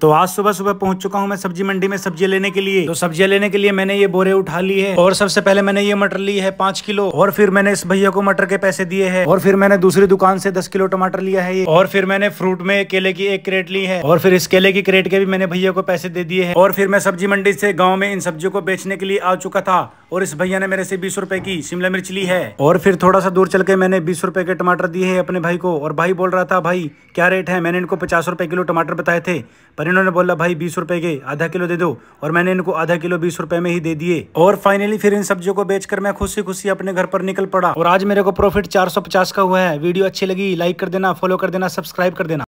तो आज सुबह सुबह पहुंच चुका हूं मैं सब्जी मंडी में सब्जी लेने के लिए तो सब्जियां लेने के लिए मैंने ये बोरे उठा ली है और सबसे पहले मैंने ये मटर ली है पांच किलो और फिर मैंने इस भैया को मटर के पैसे दिए हैं और फिर मैंने दूसरी दुकान से दस किलो टमाटर लिया है ये और फिर मैंने फ्रूट में केले की एक क्रेट ली है और फिर इस केले की क्रेट के भी मैंने भैया को पैसे दे दिए है और फिर मैं सब्जी मंडी से गाँव में इन सब्जियों को बेचने के लिए आ चुका था और इस भैया ने मेरे से बीस रुपए की शिमला मिर्च ली है और फिर थोड़ा सा दूर चल के मैंने बीस रुपए के टमाटर दिए है अपने भाई को और भाई बोल रहा था भाई क्या रेट है मैंने इनको पचास रुपए किलो टमाटर बताए थे और इन्होंने बोला भाई बीस रुपए के आधा किलो दे दो और मैंने इनको आधा किलो बीस रुपए में ही दे दिए और फाइनली फिर इन सब्जियों को बेचकर मैं खुशी खुशी अपने घर पर निकल पड़ा और आज मेरे को प्रॉफिट चार का हुआ है वीडियो अच्छी लगी लाइक कर देना फॉलो कर देना सब्सक्राइब कर देना